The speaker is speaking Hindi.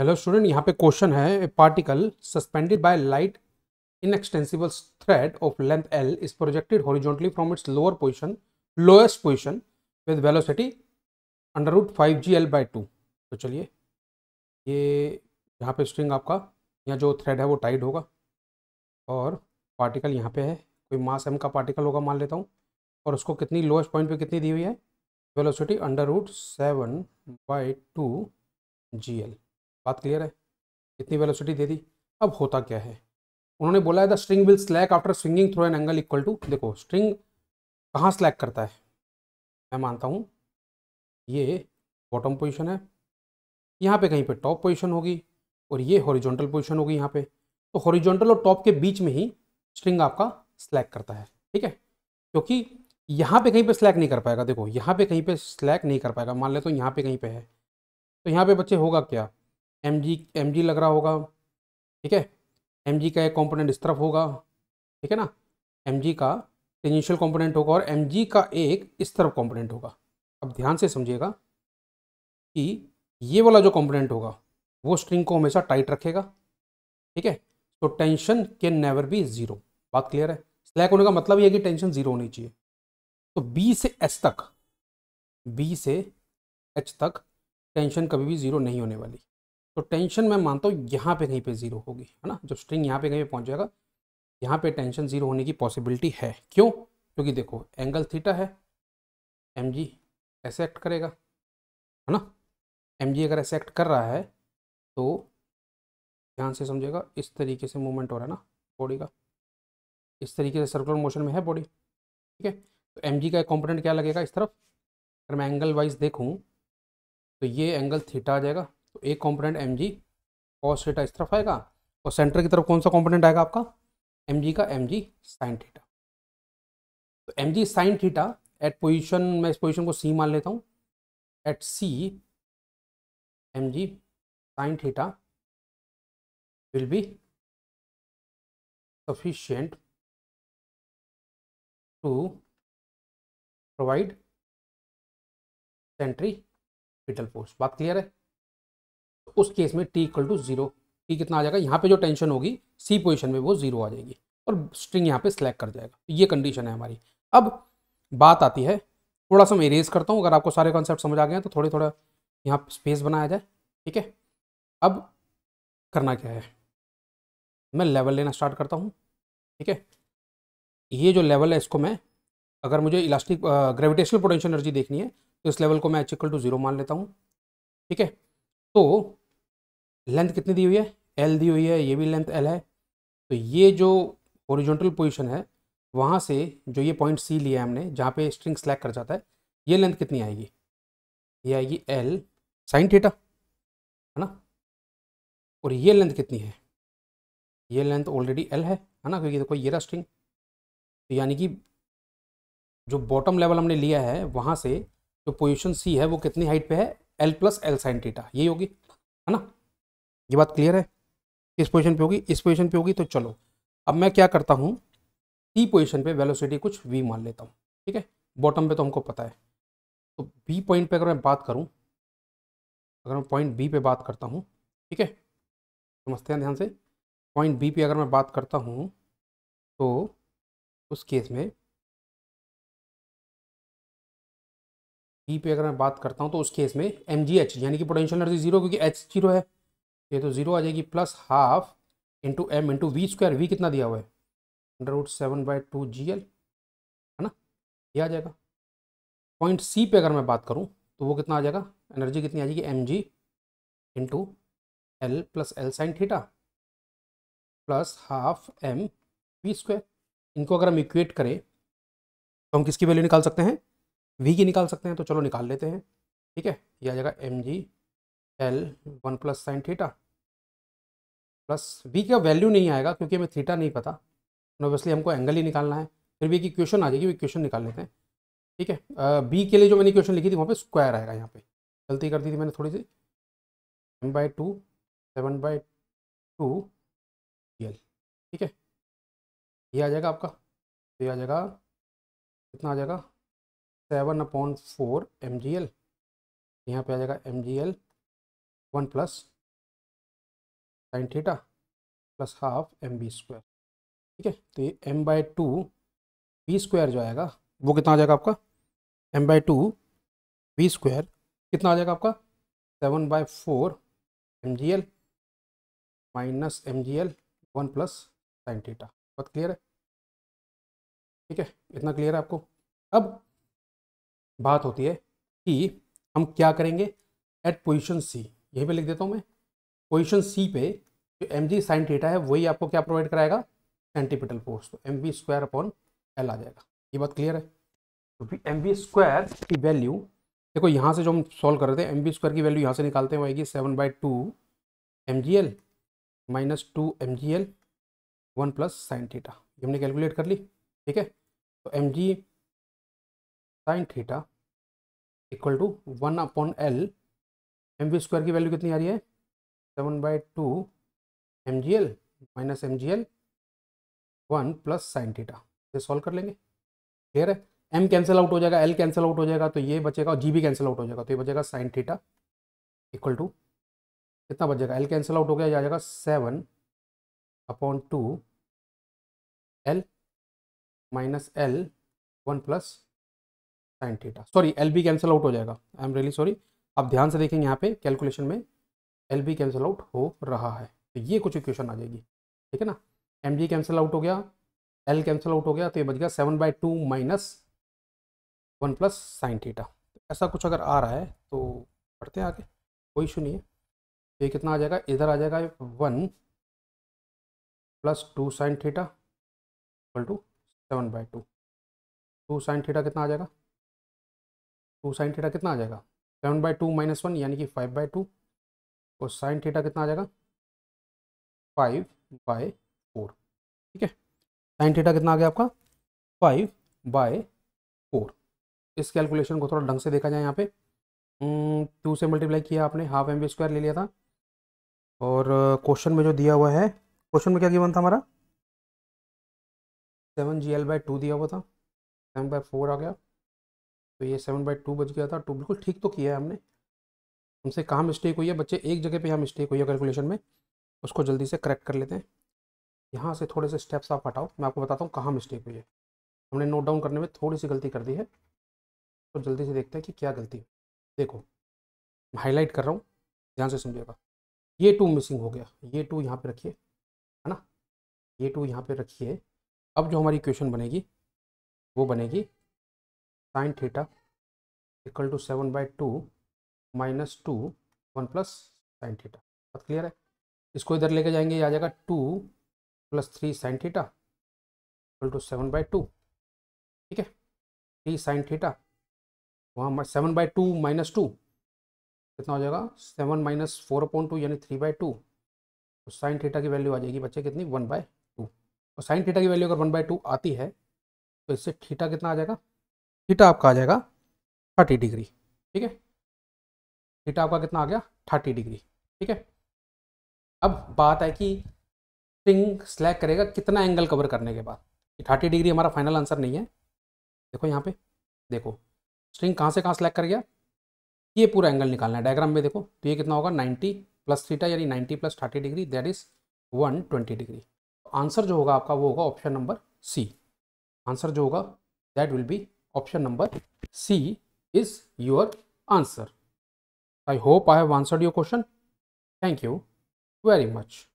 हेलो स्टूडेंट यहाँ पे क्वेश्चन है a particle suspended by light thread of length L is projected horizontally from its lower position lowest position with velocity under root five G L by two तो चलिए ये यहाँ पे स्ट्रिंग आपका यहाँ जो थ्रेड है वो टाइट होगा और पार्टिकल यहाँ पे है कोई मास एम का पार्टिकल होगा मान लेता हूँ और उसको कितनी लोएस्ट पॉइंट पे कितनी दी हुई है velocity under root seven by two G L बात क्लियर है इतनी वेलोसिटी दे दी अब होता क्या है उन्होंने बोला है the string will slack after swinging through an angle equal to देखो स्ट्रिंग कहाँ स्लैक करता है मैं मानता हूँ ये बॉटम पोजिशन है यहाँ पे कहीं पे टॉप पोजिशन होगी और ये हॉरिजॉन्टल पोजिशन होगी यहाँ पे तो हॉरिजॉन्टल और टॉप के बीच में ही स्ट्रिंग आपका स्लैक करता है ठीक है क्योंकि यहाँ पे कहीं पे स्लैक नहीं कर पाएगा देखो यहाँ पे कहीं पे स्लैक नहीं कर पाएगा मान ले तो यहाँ पे कहीं पे है तो यहाँ पे बच्चे होगा क्या एम जी एम जी लग रहा होगा ठीक है एम जी का एक कॉम्पोनेंट इस तरफ होगा ठीक है ना एम जी का टेंजेंशियल कॉम्पोनेंट होगा और एम जी का एक इस तरफ कॉम्पोनेंट होगा अब ध्यान से समझिएगा कि ये वाला जो कॉम्पोनेंट होगा वो स्ट्रिंग को हमेशा टाइट रखेगा ठीक है तो tension can never be zero बात क्लियर है स्लैक होने का मतलब ये है कि टेंशन ज़ीरो होनी चाहिए तो बी से एच तक बी से एच तक टेंशन कभी भी ज़ीरो नहीं होने वाली तो टेंशन मैं मानता हूँ यहाँ पे कहीं पे ज़ीरो होगी है ना जब स्ट्रिंग यहाँ पे कहीं पे पहुँच जाएगा यहाँ पे टेंशन ज़ीरो होने की पॉसिबिलिटी है क्यों क्योंकि देखो एंगल थीटा है एम जी ऐसे एक्ट करेगा है ना एम जी अगर ऐसे एक्ट कर रहा है तो ध्यान से समझेगा इस तरीके से मूवमेंट हो रहा है ना बॉडी का इस तरीके से सर्कुलर मोशन में है बॉडी ठीक है तो एम जी का कॉम्पोनेंट क्या लगेगा इस तरफ अगर मैं एंगल वाइज देखूँ तो ये एंगल थीटा आ जाएगा एक component M G cos theta इस तरफ आएगा और सेंटर की तरफ कौन सा कॉम्पोनेंट आएगा आपका एम जी का एम जी साइन थीटा तो M G sine theta at position मैं इस पोजिशन को सी मान लेता हूँ at C M G sine theta will be to provide सेंट्री centripetal पोस्ट बात क्लियर है उस केस में T equal to zero T कितना आ जाएगा यहाँ पे जो टेंशन होगी सी पोजिशन में वो जीरो आ जाएगी और स्ट्रिंग यहाँ पे स्लैक कर जाएगा तो ये कंडीशन है हमारी अब बात आती है थोड़ा सा मैं इरेज करता हूँ अगर आपको सारे कॉन्सेप्ट समझ आ गए हैं तो थोड़े थोड़ा यहाँ स्पेस बनाया जाए ठीक है अब करना क्या है मैं लेवल लेना स्टार्ट करता हूँ ठीक है ये जो लेवल है इसको मैं अगर मुझे इलास्टिक ग्रेविटेशनल पोटेंशियल एनर्जी देखनी है तो इस लेवल को मैं एच इक्वल टू जीरो मान लेता हूँ ठीक है तो लेंथ कितनी दी हुई है एल दी हुई है ये भी लेंथ एल है तो ये जो ओरिजेंटल पोजिशन है वहाँ से जो ये पॉइंट सी लिया है हमने जहाँ पे स्ट्रिंग स्लैक कर जाता है ये लेंथ कितनी आएगी ये आएगी एल साइन थीटा है ना और ये लेंथ कितनी है ये लेंथ ऑलरेडी एल है है ना क्योंकि देखो ये रहा स्ट्रिंग तो यानी कि जो बॉटम लेवल हमने लिया है वहाँ से जो पोजिशन सी है वो कितनी हाइट पे है L plus L sine theta यही होगी है ना ये बात क्लियर है किस पोजीशन पे होगी इस पोजीशन पे होगी तो चलो अब मैं क्या करता हूँ टी पोजीशन पे वेलोसिटी कुछ वी मान लेता हूँ ठीक है बॉटम पे तो हमको पता है तो बी पॉइंट पे अगर मैं बात करूँ अगर मैं पॉइंट बी पे बात करता हूँ ठीक है समझते हैं ध्यान से पॉइंट बी पे अगर मैं बात करता हूँ तो उस केस में बी पे अगर मैं बात करता हूँ तो उस केस में एम जी एच यानी कि पोटेंशियल एनर्जी जीरो क्योंकि एच जीरो है ये तो ज़ीरो आ जाएगी plus half into M into V square V कितना दिया हुआ है under root seven by two G L है ना ये आ जाएगा पॉइंट सी पे अगर मैं बात करूँ तो वो कितना आ जाएगा एनर्जी कितनी आ जाएगी M G into L plus L sine theta plus half M V square इनको अगर हम इक्वेट करें तो हम किसकी वैल्यू निकाल सकते हैं वी की निकाल सकते हैं तो चलो निकाल लेते हैं ठीक है ये आ जाएगा M G L one plus sine theta plus V का वैल्यू नहीं आएगा क्योंकि हमें थीटा नहीं पता ऑब्वियसली हमको एंगल ही निकालना है फिर भी एक क्वेश्चन आ जाएगी वो क्वेश्चन निकाल लेते हैं ठीक है बी के लिए जो मैंने क्वेश्चन लिखी थी वहाँ पे स्क्वायर आएगा यहाँ पे गलती कर दी थी मैंने थोड़ी सी M by two seven by two L ठीक है ये आ जाएगा आपका ये आ जाएगा कितना आ जाएगा seven upon four M G L यहाँ पर आ जाएगा M G L one plus sine theta plus half M B square ठीक है तो ये M by two B square जो आएगा वो कितना आ जाएगा आपका M by two B square कितना आ जाएगा आपका seven by four M G L minus M G L one plus sine theta बहुत क्लियर है ठीक है इतना क्लियर है आपको अब बात होती है कि हम क्या करेंगे एट पोजिशन सी यही पे लिख देता हूँ मैं पोजिशन सी पे जो एम जी साइन थीटा है वही आपको क्या प्रोवाइड कराएगा एंटीपिटल फोर्स तो M V square upon L आ जाएगा ये बात क्लियर है तो एम वी स्क्वायर की वैल्यू देखो यहाँ से जो हम सॉल्व कर रहे थे एम वी स्क्वायर की वैल्यू यहाँ से निकालते हैं आएगी seven by two M G L minus two M G L one plus sine theta ये हमने कैलकुलेट कर ली ठीक है तो M G sine theta equal to one upon L M V square की वैल्यू कितनी आ रही है seven by two M G L minus M G L one plus sine theta ये सॉल्व कर लेंगे क्लियर है एम कैंसिल आउट हो जाएगा एल कैंसिल आउट हो जाएगा तो ये बचेगा और जी भी कैंसिल आउट हो जाएगा तो ये बचेगा साइन थीटा इक्वल टू कितना बच जाएगा एल कैंसिल आउट हो गया आ जाएगा seven upon two L minus L one plus sine theta sorry L भी कैंसिल आउट हो जाएगा आई एम रियली सॉरी आप ध्यान से देखेंगे यहाँ पे कैलकुलेशन में एल बी कैंसिल आउट हो रहा है तो ये कुछ इक्वेशन आ जाएगी ठीक है ना एम जी कैंसिल आउट हो गया एल कैंसिल आउट हो गया तो ये बच गया seven by two minus one plus sine theta ऐसा कुछ अगर आ रहा है तो पढ़ते हैं आगे कोई इशू नहीं है ये कितना आ जाएगा इधर आ जाएगा one plus two sine theta equal to seven by two two sine theta कितना आ जाएगा टू साइन थीटा कितना आ जाएगा seven by two minus one यानी कि फाइव बाई टू और साइन थीटा कितना आ जाएगा फाइव बाय फोर ठीक है साइन थीटा कितना आ गया आपका फाइव बाय फोर इस कैलकुलेशन को थोड़ा ढंग से देखा जाए यहाँ पे टू हम्म, से मल्टीप्लाई किया आपने हाफ एम बी स्क्वायर ले लिया था और क्वेश्चन में जो दिया हुआ है क्वेश्चन में क्या गिवन था हमारा seven G L by two दिया हुआ था सेवन बाई फोर आ गया तो ये सेवन बाई टू बच गया था टू बिल्कुल ठीक तो किया है हमने हमसे कहाँ मिस्टेक हुई है बच्चे एक जगह पे यहाँ मिस्टेक हुई है कैलकुलेशन में उसको जल्दी से करेक्ट कर लेते हैं यहाँ से थोड़े से स्टेप्स आप हटाओ मैं आपको बताता हूँ कहाँ मिस्टेक हुई है हमने नोट डाउन करने में थोड़ी सी गलती कर दी है तो जल्दी से देखते हैं कि क्या गलती है देखो मैं हाईलाइट कर रहा हूँ ध्यान से समझिएगा ये टू मिसिंग हो गया ये टू यहाँ पर रखिए है ना ये टू यहाँ पर रखिए अब जो हमारी क्वेश्चन बनेगी वो बनेगी sine theta equal to seven by two minus two one plus sine theta बात क्लियर है इसको इधर लेके जाएंगे आ जाएगा two plus three sine theta equal to seven by two ठीक है थ्री साइन थीटा वहाँ seven by two minus two कितना हो जाएगा seven minus four point two यानी थ्री बाई टू तो साइन थीटा की वैल्यू आ जाएगी बच्चे कितनी वन बाय टू और साइन थीटा की वैल्यू अगर वन बाय टू आती है तो इससे थीटा कितना आ जाएगा थीटा आपका आ जाएगा थर्टी डिग्री ठीक है थीटा आपका कितना आ गया थर्टी डिग्री ठीक है अब बात है कि स्ट्रिंग स्लैक करेगा कितना एंगल कवर करने के बाद थर्टी डिग्री हमारा फाइनल आंसर नहीं है देखो यहाँ पे देखो स्ट्रिंग कहाँ से कहाँ स्लैक कर गया ये पूरा एंगल निकालना है डायग्राम में देखो तो ये कितना होगा 90 प्लस थीटा यानी 90 plus 30 degree that is 120 degree answer जो होगा आपका वो होगा ऑप्शन नंबर सी आंसर जो होगा that will be option number C is your answer I hope I have answered your question. Thank you very much.